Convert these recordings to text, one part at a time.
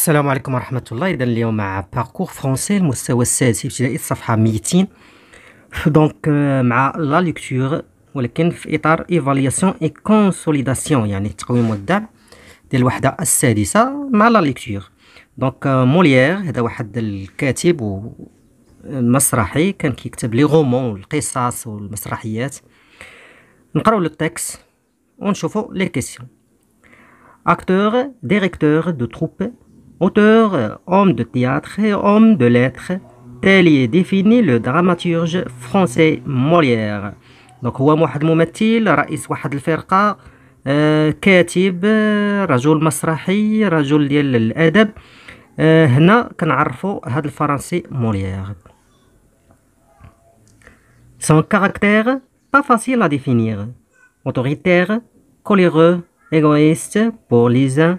السلام عليكم ورحمة الله إذا اليوم مع باركور فرونسي المستوى السادس ابتدائي الصفحة 200 دونك euh, مع لا ليكتور ولكن في إطار إيفالياسيون إي كونسوليداسيون يعني و والدعم ديال الوحدة السادسة مع لا ليكتور دونك موليير هذا واحد الكاتب آه، مسرحي كان كيكتب لي غومون القصص والمسرحيات نقراو لو و ونشوفو لي كيسيون acteur, directeur de troupes Auteur, homme de théâtre et homme de lettres, tel est défini le dramaturge français Molière. donc هو واحد ممثل رئيس واحد الفرقه كاتب رجل مسرحي رجل ديال الأدب آه هنا كنعرفوا هذا الفرنسي Molière. Son caractère pas facile à définir autoritaire coléreux égoïste pour les uns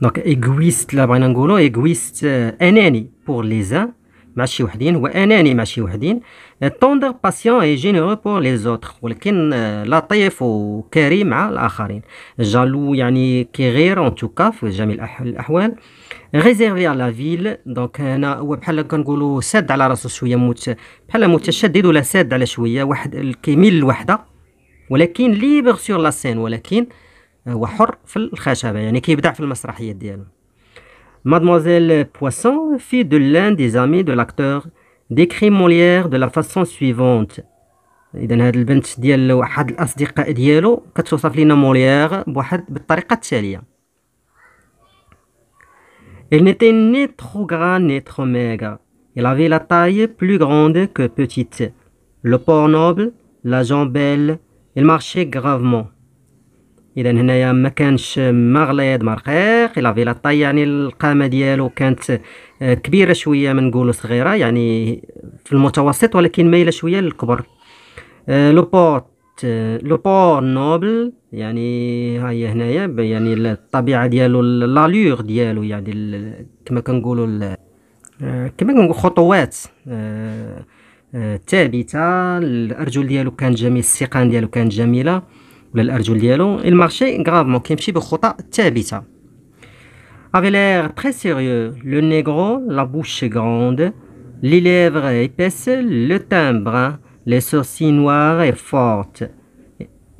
دونك ايغويست لا بغينا نقولو ايغويست اناني بور لي زان مع شي وحدين واناني مع شي وحدين توندر باسيون اي جينيرو بور لي زوتر ولكن لطيف وكريم مع الاخرين جالو يعني غير ان توكا في جميع الاحوال ريزيرفي على لا فيل دونك هنا هو بحال كنقولوا ساد على راسو شويه مت... بحال متشدد ولا ساد على شويه واحد كيميل لوحده ولكن ليبر سور لا سين ولكن آه Mademoiselle Poisson, fille de l'un des amis de l'acteur, décrit Molière de la façon suivante. elle Il n'était ni trop grand ni trop maigre. Il avait la taille plus grande que petite, le port noble, la jambe belle. Il marchait gravement. اذا هنايا ما كانش مغليض ما رقيق الا فيلا طاي يعني القامه ديالو كانت آه، كبيره شويه ما نقولوا صغيره يعني في المتوسط ولكن مايله شويه للكبر آه، لو بورت آه، لو بور نوبل يعني ها هي هنايا يعني الطبيعه ديالو لالور ديالو يعني كما كنقولوا كما كنقولوا خطوات ثابته الارجل ديالو كانت جميله السيقان ديالو كانت جميله ولا الارجل ديالو المارشي غرافمون كيمشي بخطى ثابته avait l'air très sérieux le nez gros la bouche grande les lèvres épaisses le teint brun les sourcils noirs et fortes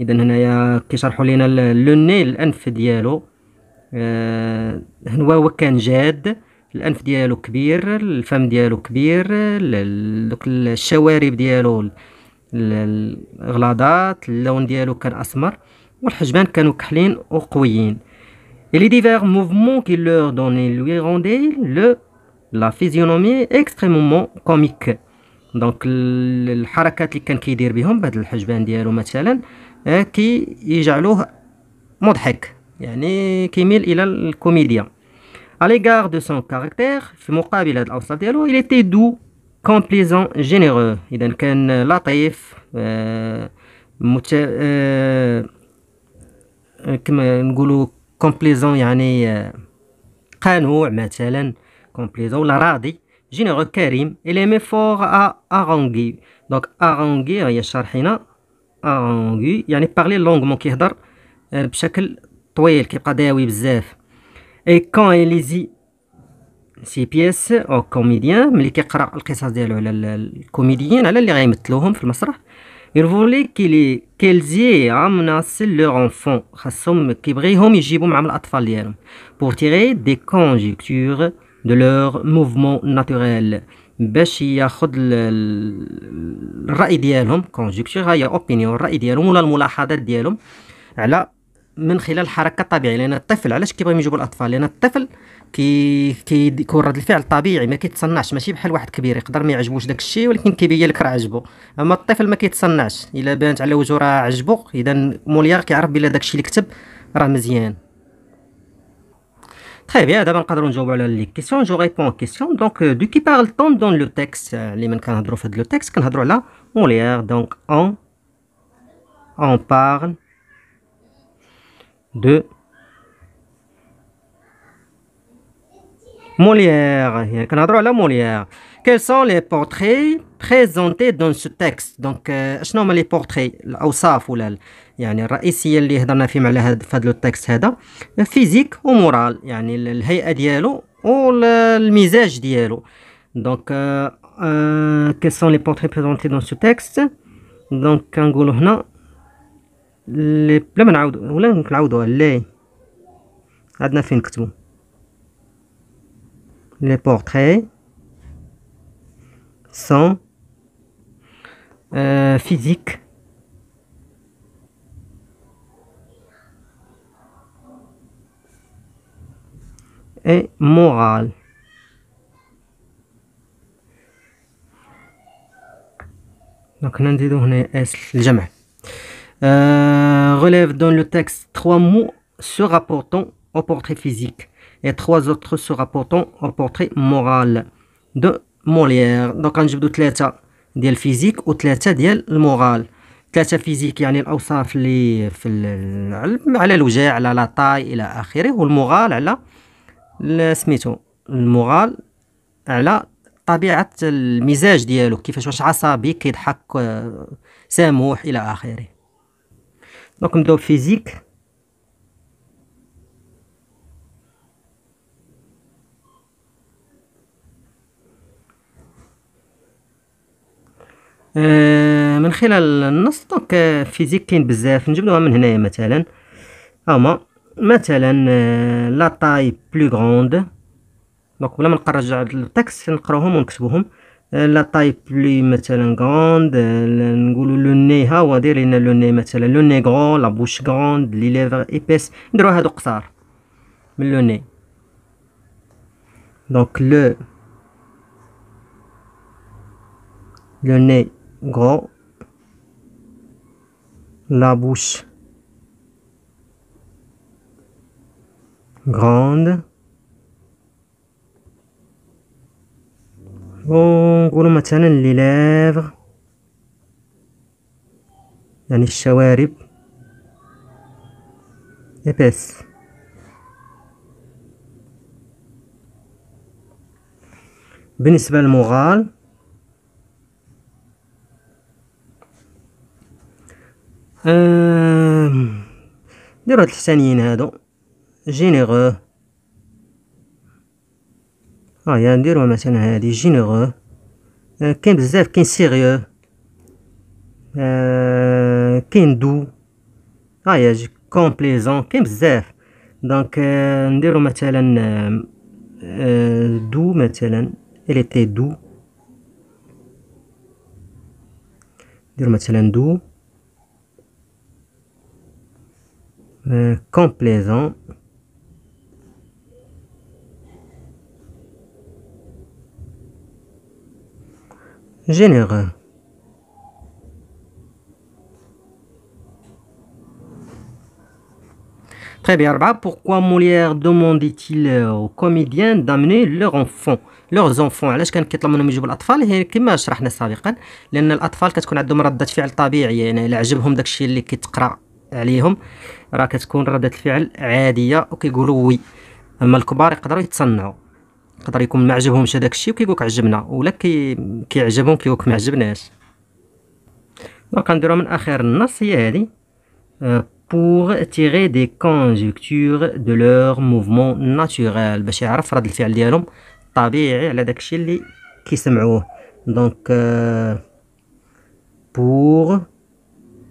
اذا هنايا كيشرحوا لينا لو ني الانف ديالو آه هو هو كان جاد الانف ديالو كبير الفم ديالو كبير دوك الشوارب ديالو الغلاضات اللون ديالو كان اسمر والحجبان كانوا كحلين وقويين لي ديفير موفمون كي qui دوني لوي روندي لو لا فيزيونومي اكستريمومون كوميك دونك الحركات اللي كان كيدير بهم بهاد الحجبان ديالو مثلا كي يجعلوه مضحك يعني كيميل الى الكوميديا على ليغار دو سون كاركتير في مقابل هاد الاوصاف ديالو الي تي دو complaisant généreux اذا كان لطيف مت... كما نقولوا كومبليزون يعني قنوع مثلا كومبليزون la généreux كريم il aimait fort à haranguer donc haranguer شرحنا euh, يعني parler longuement بشكل طويل كيبقى داوي et quand il سي بيس او كوميديان ملي كيقرا القصص ديالو على الكوميديين على اللي غيمثلوهم في المسرح يرفولي كيلي كيلزي مناسل لو انفون خاصهم كيبغيهم يجيبو معهم الاطفال ديالهم بور تيغي دي كونجيكتور دو لور موفمون ناتوريل باش ياخذ الراي ديالهم كونجيكتور هي اوبينيون الراي ديالهم ولا الملاحظات ديالهم على من خلال الحركه الطبيعيه لان الطفل علاش كيبغيو يجيبو الاطفال لان الطفل كي كيكون رد الفعل طبيعي ما كيتصنعش ماشي بحال واحد كبير يقدر ما يعجبوش داك الشيء ولكن كيبين لك راه عجبو اما الطفل ما كيتصنعش الا بانت على وجهه راه عجبو اذا موليار كيعرف بلا داك الشيء اللي كتب راه مزيان Très bien, d'abord, on va على لي je réponds aux questions. Donc, euh, de qui parle-t-on dans le texte Les mêmes qu'on a le texte, qu'on a là, on l'air. Donc, on, on parle de Molière, il y a un la molière. Quels sont les portraits présentés dans ce texte Donc, je euh, nomme les portraits au saffoulal, c'est-à-dire ici, dans le film, les faits le texte. Physique ou moral, c'est-à-dire le la haie ou le le mizaj d'hier. Donc, euh, euh, quels sont les portraits présentés dans ce texte Donc, un gaulois non, le le man goude ou le man goude ou le. ce les portraits sont euh, physiques. et morales. Donc, nous avons هنا S relève dans le texte trois mots se rapportant au portrait physique et trois autres se rapportant au portrait moral de مولير دوكا نجبدو ثلاثة ديال الفيزيك وثلاثة ديال المورال ثلاثة فيزيك يعني الأوصاف اللي في العلم على الوجع على لا طاي إلى آخره والمغال على سميتو المغال على طبيعة المزاج ديالو كيفاش واش عصبي كيضحك ساموح إلى آخره دونك نبداو فيزيك آه، من خلال النص دونك آه، فيزيك كاين بزاف نجيبوها من هنايا مثلا هما مثلا آه، لا طاي بلو غروند دونك بلا ما نرجع للتكست نقراوهم ونكتبوهم لا طاي بلو مثلا غروند نقولوا لو ني ها هو داير لنا لو ني مثلا لو ني غرو لا بوش غروند لي ليفر ايبيس نديرو هادو قصار من لو ني دونك لو لو ني grand la bouche grande ونقولوا مثلا لي ليفغ يعني الشوارب épaisse بالنسبة للمغال أم... ديرو هاد الحسانيين هادو جينيغو هاهي نديروها مثلا هادي جينيغو أه كاين بزاف كاين سيريو أه كاين دو هاهي كومبليزون كاين بزاف دونك أه نديرو مثلا آه، دو مثلا الي تي دو نديرو مثلا دو complaisant. Généreux. Très bien, pourquoi Molière demandait-il aux comédiens d'amener leurs enfants لوغ زونفون علاش كان كيطلب منهم يجيبوا الاطفال هي كما شرحنا سابقا لان الاطفال كتكون عندهم ردة فعل طبيعيه يعني الا عجبهم داكشي اللي كيتقرا عليهم راه كتكون ردة الفعل عادية وكيقولوا وي اما الكبار يقدروا يتصنعوا يقدر يكون ما عجبهمش هذاك الشيء وكيقولك عجبنا ولا كي كيعجبهم كيقولك ما عجبناش دونك غنديرو من اخر النص هي هذه euh, pour tirer des conjectures de leur mouvement naturel باش يعرف رد الفعل ديالهم طبيعي على داكشي اللي كيسمعوه دونك euh, pour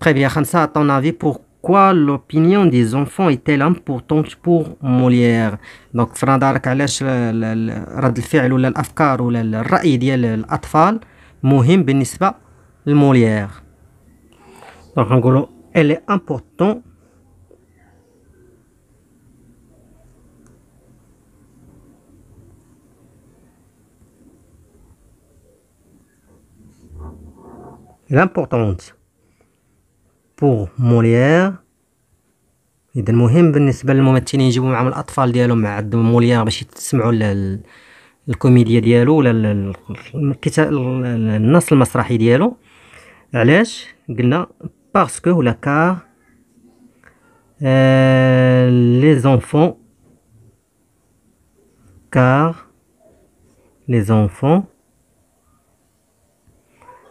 Très bien, à ton avis, pourquoi l'opinion des enfants est-elle importante pour Molière Donc, Frandar نظرك علاش رد الفعل ولا الافكار ولا Mohim ديال الاطفال مهم elle est importante. elle est بوغ موليير اذا مهم بالنسبه للممثلين يجيبوا معهم الاطفال ديالهم مع موليير باش يسمعوا الكوميديا ديالو ولا النص المسرحي ديالو علاش قلنا باسكو ولا كار لي زونفون كار لي زونفون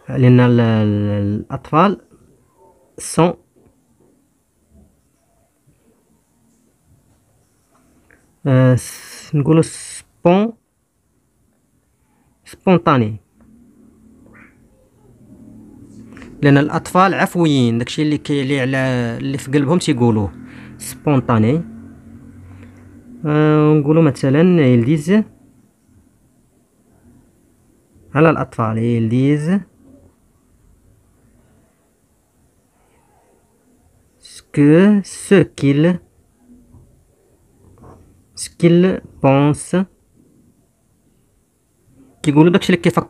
لان الاطفال 100 نقول نقولو سبون سبونطاني لان الاطفال عفويين داكشي اللي كي اللي على اللي في قلبهم تيقولوه سبونطاني نقولوا euh, نقولو مثلا يلديز على الاطفال يلديز ce qu'il ce qu'il pense qui voulait que je le quitte à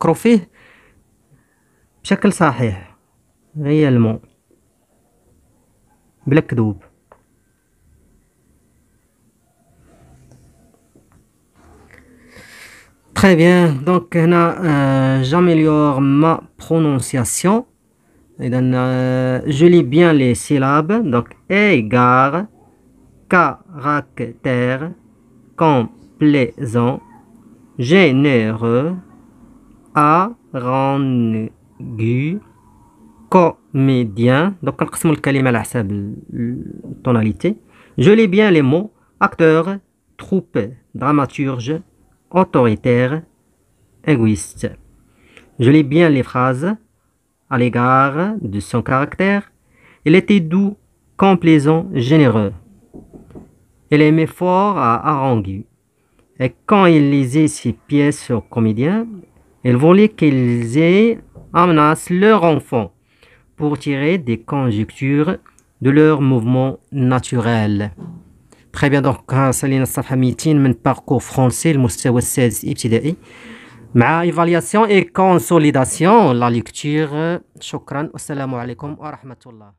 chaque réellement black double très bien donc euh, j'améliore ma prononciation euh, je lis bien les syllabes. Donc, égard, caractère, complaisant, généreux, arrangu, comédien. Donc, on le à la tonalité. Je lis bien les mots acteur, troupe, dramaturge, autoritaire, égoïste. Je lis bien les phrases à l'égard de son caractère, il était doux, complaisant, généreux. Il aimait fort à haranguer. Et quand il lisait ses pièces aux comédiens, il voulait qu'ils aient amenassent leur enfant pour tirer des conjectures de leurs mouvements naturels. Très bien, donc, hein, Salina Safamitin, 200 parcours français, le المستوى 16, ابتدائي ma evaluation et consolidation la lecture chokran assalamu alaikum wa rahmatullah.